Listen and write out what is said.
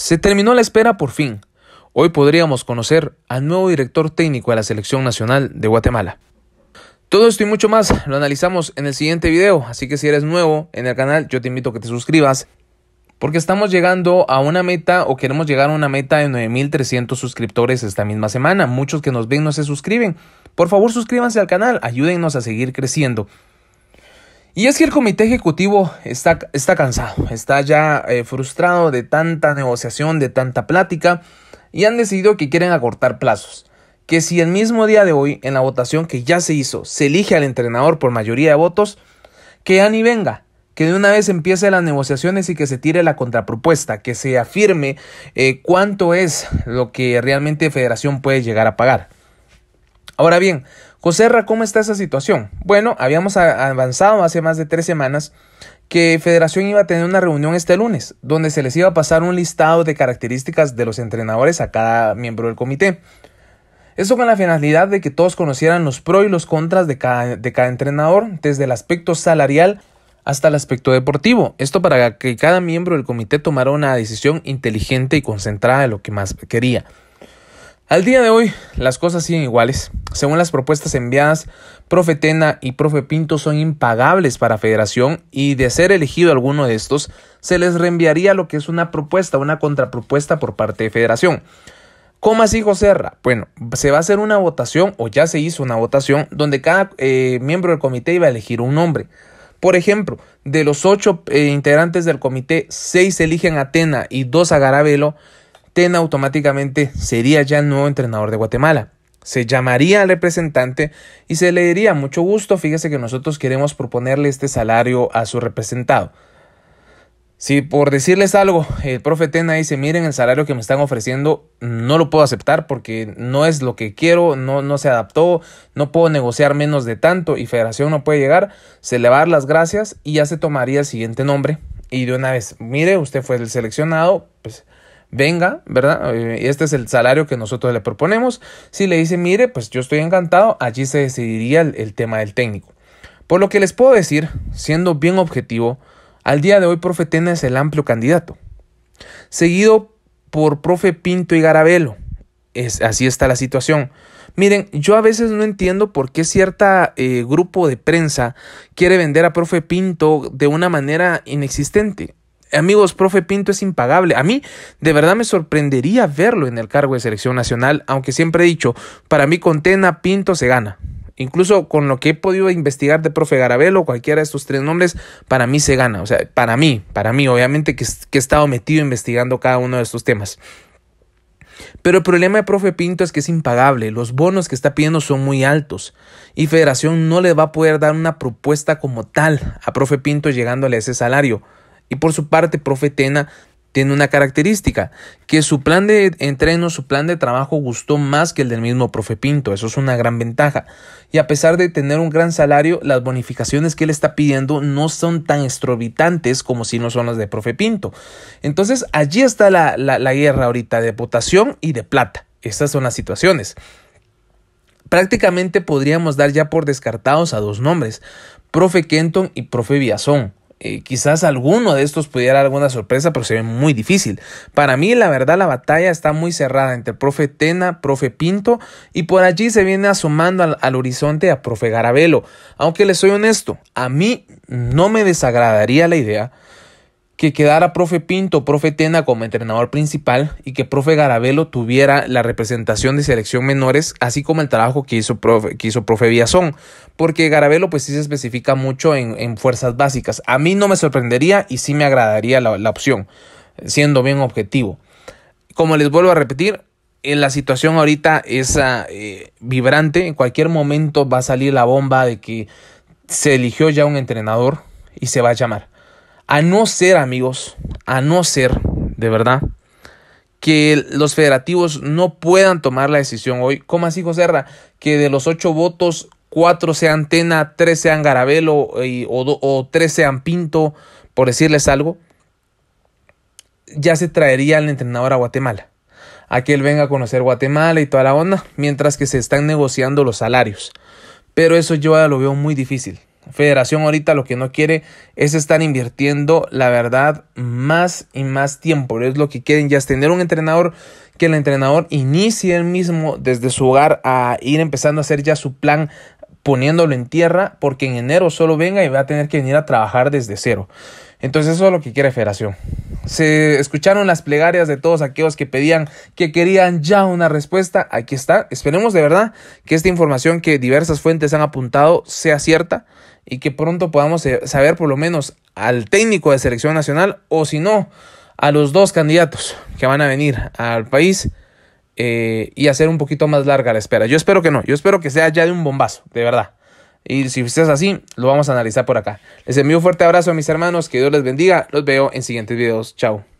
Se terminó la espera por fin. Hoy podríamos conocer al nuevo director técnico de la Selección Nacional de Guatemala. Todo esto y mucho más lo analizamos en el siguiente video, así que si eres nuevo en el canal yo te invito a que te suscribas porque estamos llegando a una meta o queremos llegar a una meta de 9.300 suscriptores esta misma semana. Muchos que nos ven no se suscriben. Por favor suscríbanse al canal, ayúdennos a seguir creciendo. Y es que el comité ejecutivo está, está cansado, está ya eh, frustrado de tanta negociación, de tanta plática, y han decidido que quieren acortar plazos. Que si el mismo día de hoy, en la votación que ya se hizo, se elige al entrenador por mayoría de votos, que ni venga, que de una vez empiece las negociaciones y que se tire la contrapropuesta, que se afirme eh, cuánto es lo que realmente Federación puede llegar a pagar. Ahora bien, Coserra, ¿cómo está esa situación? Bueno, habíamos avanzado hace más de tres semanas que Federación iba a tener una reunión este lunes, donde se les iba a pasar un listado de características de los entrenadores a cada miembro del comité. Eso con la finalidad de que todos conocieran los pros y los contras de cada, de cada entrenador, desde el aspecto salarial hasta el aspecto deportivo. Esto para que cada miembro del comité tomara una decisión inteligente y concentrada de lo que más quería. Al día de hoy, las cosas siguen iguales. Según las propuestas enviadas, Profe Tena y Profe Pinto son impagables para Federación y de ser elegido alguno de estos, se les reenviaría lo que es una propuesta, una contrapropuesta por parte de Federación. ¿Cómo así, José Bueno, se va a hacer una votación, o ya se hizo una votación, donde cada eh, miembro del comité iba a elegir un nombre. Por ejemplo, de los ocho eh, integrantes del comité, seis eligen a Tena y dos a Garabelo. Tena automáticamente sería ya el nuevo entrenador de Guatemala. Se llamaría al representante y se le diría mucho gusto, fíjese que nosotros queremos proponerle este salario a su representado. Si por decirles algo, el profe Tena dice, miren el salario que me están ofreciendo, no lo puedo aceptar porque no es lo que quiero, no, no se adaptó, no puedo negociar menos de tanto y Federación no puede llegar, se le va a dar las gracias y ya se tomaría el siguiente nombre. Y de una vez, mire, usted fue el seleccionado, pues venga, ¿verdad? Eh, este es el salario que nosotros le proponemos. Si le dice, mire, pues yo estoy encantado, allí se decidiría el, tema del técnico. Por lo que les puedo decir, siendo bien objetivo, al día de hoy Profe Tena es el amplio candidato. Seguido por Profe Pinto y Garabelo. Es, así está la situación. Miren, yo a veces no entiendo por qué cierta eh, grupo de prensa quiere vender a Profe Pinto de una manera inexistente amigos, profe Pinto es impagable. A mí de verdad me sorprendería verlo en el cargo de selección nacional, aunque siempre he dicho, para mí con Tena Pinto se gana. Incluso con lo que he podido investigar de profe Garabelo, cualquiera de estos tres nombres, para mí se gana. O sea, para mí, para mí, obviamente que, que he estado metido investigando cada uno de estos temas. Pero el problema de profe Pinto es que es impagable, los bonos que está pidiendo son muy altos y Federación no le va a poder dar una propuesta como tal a profe Pinto llegándole a ese salario. Y por su parte, profe Tena tiene una característica, que su plan de entreno, su plan de trabajo gustó más que el del mismo profe Pinto, eso es una gran ventaja. Y a pesar de tener un gran salario, las bonificaciones que él está pidiendo no son tan exorbitantes como si no son las de profe Pinto. Entonces allí está la, guerra ahorita de votación y de plata. Estas son las situaciones. Prácticamente podríamos dar ya por descartados a dos nombres, profe Kenton y profe Viazón. Eh, quizás alguno de estos pudiera dar alguna sorpresa, pero se ve muy difícil. Para mí, la verdad, la batalla está muy cerrada entre profe Tena, profe Pinto, y por allí se viene asomando al, horizonte a profe Garabelo. Aunque le soy honesto, a mí no me desagradaría la idea que quedara profe Pinto, profe Tena como entrenador principal y que profe Garabelo tuviera la representación de selección menores, así como el trabajo que hizo profe, que hizo profe Villazón, porque Garabelo pues sí se especifica mucho en, fuerzas básicas. A mí no me sorprendería y sí me agradaría la, opción, siendo bien objetivo. Como les vuelvo a repetir, en eh, la situación ahorita es ah, eh, vibrante. En cualquier momento va a salir la bomba de que se eligió ya un entrenador y se va a llamar. A no ser, amigos, a no ser, de verdad, que los federativos no puedan tomar la decisión hoy. ¿Cómo así, José Herra? Que de los ocho votos, cuatro sean Tena, tres sean Garabelo y, o, tres sean Pinto, por decirles algo. Ya se traería al entrenador a Guatemala a que él venga a conocer Guatemala y toda la onda, mientras que se están negociando los salarios. Pero eso yo lo veo muy difícil. Federación ahorita lo que no quiere es estar invirtiendo, la verdad, más y más tiempo. Es lo que quieren ya es tener un entrenador que el entrenador inicie él mismo desde su hogar a ir empezando a hacer ya su plan poniéndolo en tierra porque en enero solo venga y va a tener que venir a trabajar desde cero. Entonces eso es lo que quiere Federación. Se escucharon las plegarias de todos aquellos que pedían, que querían ya una respuesta. Aquí está. Esperemos de verdad que esta información que diversas fuentes han apuntado sea cierta y que pronto podamos eh, saber por lo menos al técnico de selección nacional o si no, a los dos candidatos que van a venir al país eh, y hacer un poquito más larga la espera. Yo espero que no, yo espero que sea ya de un bombazo, de verdad. Y si ustedes así, lo vamos a analizar por acá. Les envío un fuerte abrazo a mis hermanos, que Dios les bendiga. Los veo en siguientes videos. Chao.